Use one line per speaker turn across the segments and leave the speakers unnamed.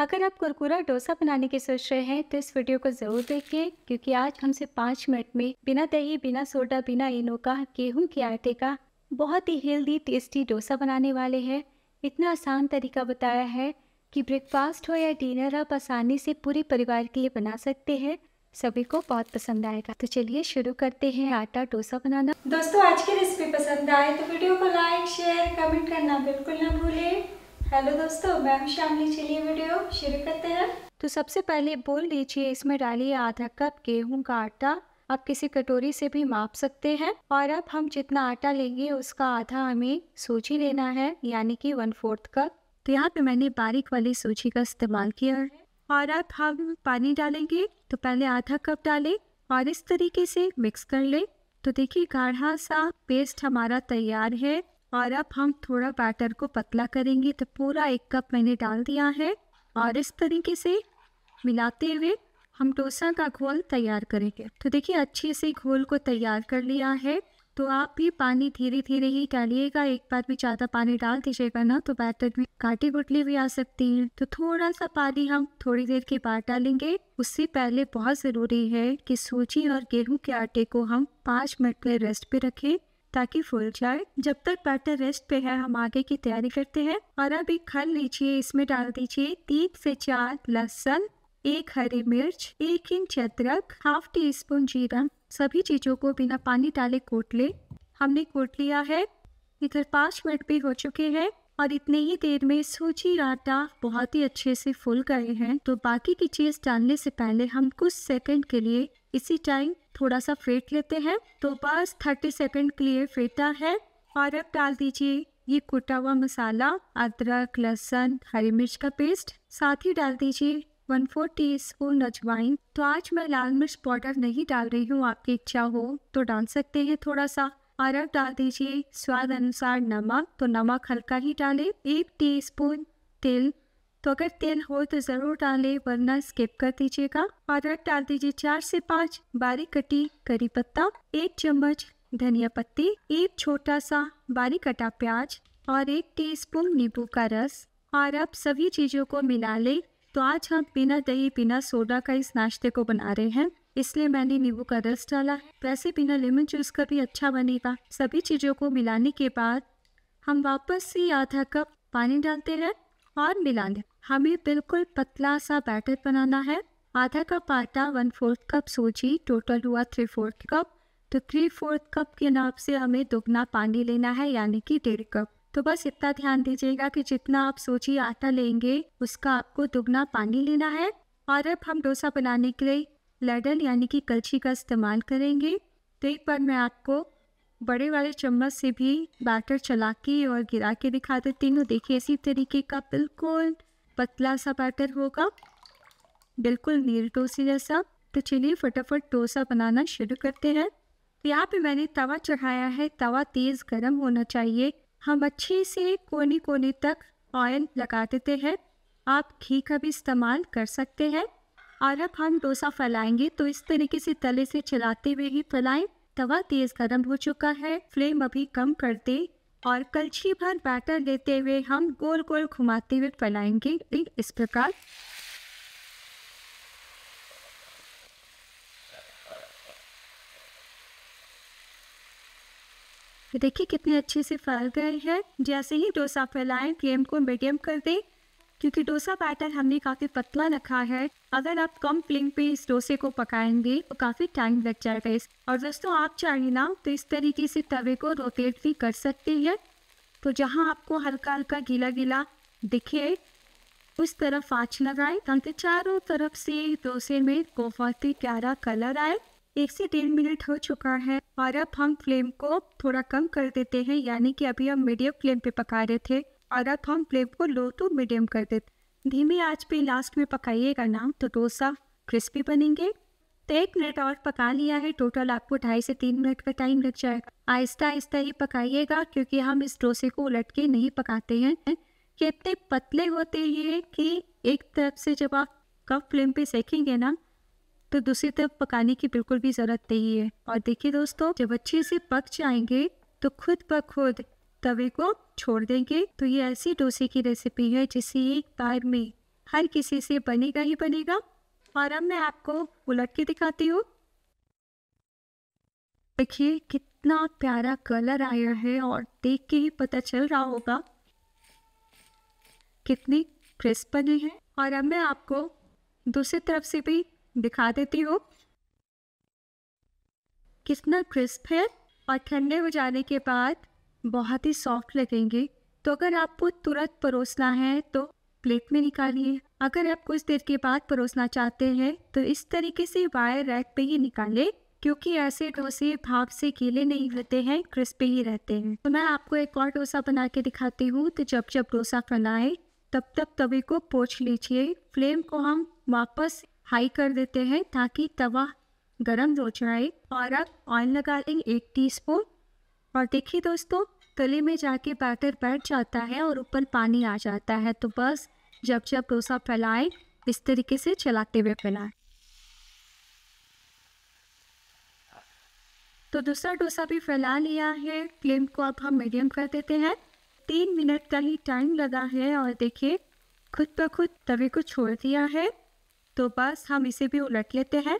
अगर आप कुरकुरा डोसा बनाने की सोच रहे हैं तो इस वीडियो को ज़रूर देखें क्योंकि आज हमसे पाँच मिनट में बिना दही बिना सोडा बिना इनो का गेहूँ के आटे का बहुत ही हेल्दी टेस्टी डोसा बनाने वाले हैं इतना आसान तरीका बताया है कि ब्रेकफास्ट हो या डिनर आप आसानी से पूरे परिवार के लिए बना सकते हैं सभी को बहुत पसंद आएगा तो चलिए शुरू करते हैं आटा डोसा बनाना दोस्तों आज की रेसिपी पसंद आए तो वीडियो को लाइक शेयर कमेंट करना बिल्कुल ना भूलें हेलो दोस्तों मैं हूं श्यामली चलिए वीडियो शुरू करते हैं तो सबसे पहले बोल लीजिए इसमें डालिए आधा कप गेहूं का आटा आप किसी कटोरी से भी माप सकते हैं और अब हम जितना आटा लेंगे उसका आधा हमें सूजी लेना है यानी कि वन फोर्थ कप तो यहाँ पे मैंने बारीक वाली सूजी का इस्तेमाल किया है और अब हम पानी डालेंगे तो पहले आधा कप डालें और इस तरीके से मिक्स कर लें तो देखिए गाढ़ा सा पेस्ट हमारा तैयार है और अब हम थोड़ा बैटर को पतला करेंगे तो पूरा एक कप मैंने डाल दिया है और इस तरीके से मिलाते हुए हम डोसा का घोल तैयार करेंगे तो देखिए अच्छे से घोल को तैयार कर लिया है तो आप भी पानी धीरे धीरे ही डालिएगा एक बार भी ज़्यादा पानी डाल दीजिएगा ना तो बैटर में काटी गुटली भी आ सकती है तो थोड़ा सा पानी हम थोड़ी देर के बाद डालेंगे उससे पहले बहुत ज़रूरी है कि सूजी और गेहूं के आटे को हम पाँच मिनट में रेस्ट पे रखें ताकि फूल जाए जब तक बैटर रेस्ट पे है हम आगे की तैयारी करते हैं और अब एक खल लीजिए इसमें डाल दीजिए तीन से चार लहसुन एक हरी मिर्च एक इंच अदरक हाफ टी स्पून जीरा सभी चीज़ों को बिना पानी डाले कोट ले हमने कोट लिया है इधर पाँच मिनट भी हो चुके हैं और इतने ही देर में सूजी आटा बहुत ही अच्छे से फूल गए हैं तो बाकी की चीज़ डालने से पहले हम कुछ सेकंड के लिए इसी टाइम थोड़ा सा फेंट लेते हैं तो बस थर्टी सेकेंड के लिए फेंटा है और अब डाल दीजिए ये कुटा हुआ मसाला अदरक लहसुन हरी मिर्च का पेस्ट साथ ही डाल दीजिए वन फोर टी स्पून अजवाइन तो आज मैं लाल मिर्च पाउडर नहीं डाल रही हूँ आपकी इच्छा हो तो डाल सकते हैं थोड़ा सा और अब डाल दीजिए स्वाद अनुसार नमक तो नमक हल्का ही डालें एक टी स्पून तेल तो अगर तेल हो तो ज़रूर डालें वरना स्किप कर दीजिएगा अदरक डाल दीजिए चार से पाँच बारीक कटी करी पत्ता एक चम्मच धनिया पत्ती एक छोटा सा बारीक कटा प्याज और एक टीस्पून नींबू का रस और अब सभी चीज़ों को मिला लें तो आज हम बिना दही बिना सोडा का इस नाश्ते को बना रहे हैं इसलिए मैंने नींबू का रस डाला वैसे बिना लेमन जूस का भी अच्छा बनेगा सभी चीज़ों को मिलाने के बाद हम वापस से आधा कप पानी डालते हैं और मिला लें हमें बिल्कुल पतला सा बैटर बनाना है आधा कप आटा वन फोर्थ कप सूजी टोटल हुआ थ्री फोर्थ कप तो थ्री फोर्थ कप के नाप से हमें दोगुना पानी लेना है यानी कि डेढ़ कप तो बस इतना ध्यान दीजिएगा कि जितना आप सूजी आटा लेंगे उसका आपको दोगुना पानी लेना है और अब हम डोसा बनाने के लिए लडन यानी कि कलछी का इस्तेमाल करेंगे तो एक बार मैं आपको बड़े वाले चम्मच से भी बैटर चला के और गिरा के दिखा देती हूँ देखिए इसी तरीके का बिल्कुल पतला सा बैटर होगा बिल्कुल नील टोसी जैसा तो चलिए फटाफट डोसा बनाना शुरू करते हैं तो यहाँ पे मैंने तवा चढ़ाया है तवा तेज़ गर्म होना चाहिए हम अच्छे से कोने कोने तक ऑयल लगा देते हैं आप घी का भी इस्तेमाल कर सकते हैं और अब हम डोसा फैलाएंगे तो इस तरीके से तले से चलाते हुए ही फैलाएं तवा तेज़ गर्म हो चुका है फ्लेम अभी कम कर दें और कलछी भर बैटर लेते हुए हम गोल गोल घुमाते हुए फैलाएंगे इस प्रकार देखिए कितने अच्छे से फैल गए हैं जैसे ही डोसा फैलाएं फ्लेम को मीडियम कर दें क्योंकि डोसा बैटर हमने काफ़ी पतला रखा है अगर आप कम फ्लेम पे इस डोसे को पकाएंगे तो काफ़ी टाइम लग जाएगा इस और दोस्तों आप चाहिए ना तो इस तरीके से तवे को रोटेट भी कर सकते हैं तो जहाँ आपको हल्का हल्का गीला गीला दिखे उस तरफ आँच लगाए ताकि चारों तरफ से डोसे में बहुत ही प्यारा कलर आए एक से डेढ़ मिनट हो चुका है और अब हम फ्लेम को थोड़ा कम कर देते हैं यानी कि अभी हम मीडियम फ्लेम पे पका रहे थे और अब हम फ्लेम को लो टू मीडियम कर देते धीमी आंच पे लास्ट में पकाइएगा ना तो डोसा क्रिस्पी बनेंगे तो एक मिनट और पका लिया है टोटल आपको ढाई से तीन मिनट का टाइम लग जाएगा आहिस्ता आहिस्ता ही पकाइएगा क्योंकि हम इस डोसे को उलट के नहीं पकाते हैं कितने पतले होते हैं कि एक तरफ से जब आप कम फ्लेम पे सेकेंगे ना तो दूसरी तरफ पकाने की बिल्कुल भी ज़रूरत नहीं है और देखिए दोस्तों जब अच्छे से पक जाएंगे तो खुद ब खुद तवे को छोड़ देंगे तो ये ऐसी डोसे की रेसिपी है जिसे एक बार में हर किसी से बनेगा ही बनेगा और अब मैं आपको उलट के दिखाती हूँ देखिए कितना प्यारा कलर आया है और देख के ही पता चल रहा होगा कितनी क्रिस्प बनी है और अब मैं आपको दूसरी तरफ से भी दिखा देती हूँ कितना क्रिस्प है और ठंडे हो जाने के बाद बहुत ही सॉफ्ट लगेंगे तो अगर आपको तुरंत परोसना है तो प्लेट में निकालिए अगर आप कुछ देर के बाद परोसना चाहते हैं तो इस तरीके से वायर रैक पे ही निकालें क्योंकि ऐसे डोसे भाप से गीले नहीं रहते हैं क्रिस्पी ही रहते हैं तो मैं आपको एक और डोसा बना के दिखाती हूँ तो जब जब डोसा फैलाएं तब तब तवे को पोछ लीजिए फ्लेम को हम वापस हाई कर देते हैं ताकि तवा गर्म हो जाए और अब ऑयल लगा लें एक टीस्पून और देखिए दोस्तों गले में जाके बैटर बैठ जाता है और ऊपर पानी आ जाता है तो बस जब जब डोसा फैलाएं इस तरीके से चलाते हुए फैलाएं तो दूसरा डोसा भी फैला लिया है फ्लेम को अब हम मीडियम कर देते हैं तीन मिनट का ही टाइम लगा है और देखिए खुद ब खुद तवे को छोड़ दिया है तो बस हम इसे भी उलट लेते हैं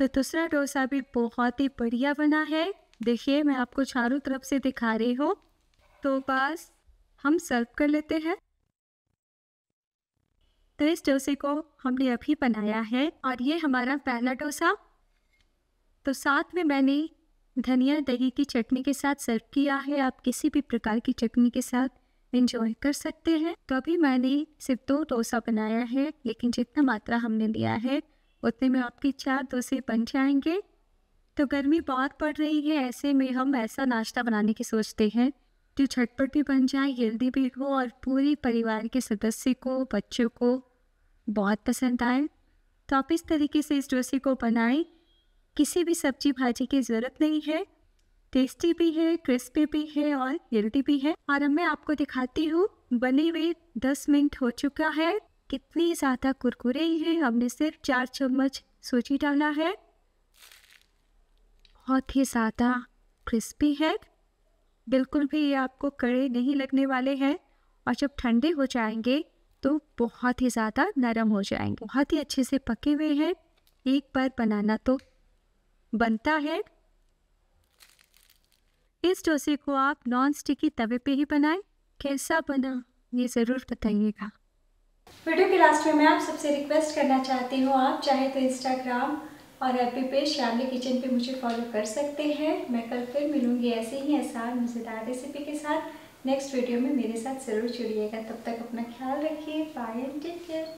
तो दूसरा डोसा भी बहुत ही बढ़िया बना है देखिए मैं आपको चारों तरफ से दिखा रही हूँ तो बस हम सर्व कर लेते हैं तो इस डोसे को हमने अभी बनाया है और ये हमारा पहला डोसा तो साथ में मैंने धनिया दही की चटनी के साथ सर्व किया है आप किसी भी प्रकार की चटनी के साथ इंजॉय कर सकते हैं तो अभी मैंने सिर्फ दो डोसा बनाया है लेकिन जितना मात्रा हमने लिया है उतने में आपकी चार डोसे बन जाएंगे तो गर्मी बहुत पड़ रही है ऐसे में हम ऐसा नाश्ता बनाने की सोचते हैं जो झटपट भी बन जाए हेल्दी भी हो और पूरे परिवार के सदस्य को बच्चों को बहुत पसंद आए तो आप इस तरीके से इस डोसे को बनाएं किसी भी सब्जी भाजी की ज़रूरत नहीं है टेस्टी भी है क्रिस्पी भी है और हेल्दी भी है और अब मैं आपको दिखाती हूँ बने हुए दस मिनट हो चुका है कितने ज़्यादा कुरकुरे हैं हमने सिर्फ चार चम्मच सूजी डाला है बहुत ही ज़्यादा क्रिस्पी है बिल्कुल भी ये आपको कड़े नहीं लगने वाले हैं और जब ठंडे हो जाएंगे तो बहुत ही ज़्यादा नरम हो जाएंगे बहुत ही अच्छे से पके हुए हैं एक बार बनाना तो बनता है इस डोसे को आप नॉन स्टिकी तवे पे ही बनाएं कैसा बना ये ज़रूर बताइएगा वीडियो के लास्ट में मैं आप सबसे रिक्वेस्ट करना चाहती हूँ आप चाहे तो इंस्टाग्राम और एपी पे श्यामली किचन पे मुझे फॉलो कर सकते हैं मैं कल फिर मिलूंगी ऐसे ही आसान मज़ेदार रेसिपी के साथ नेक्स्ट वीडियो में मेरे साथ ज़रूर जुड़िएगा तब तक अपना ख्याल रखिए बाय एंड टेक केयर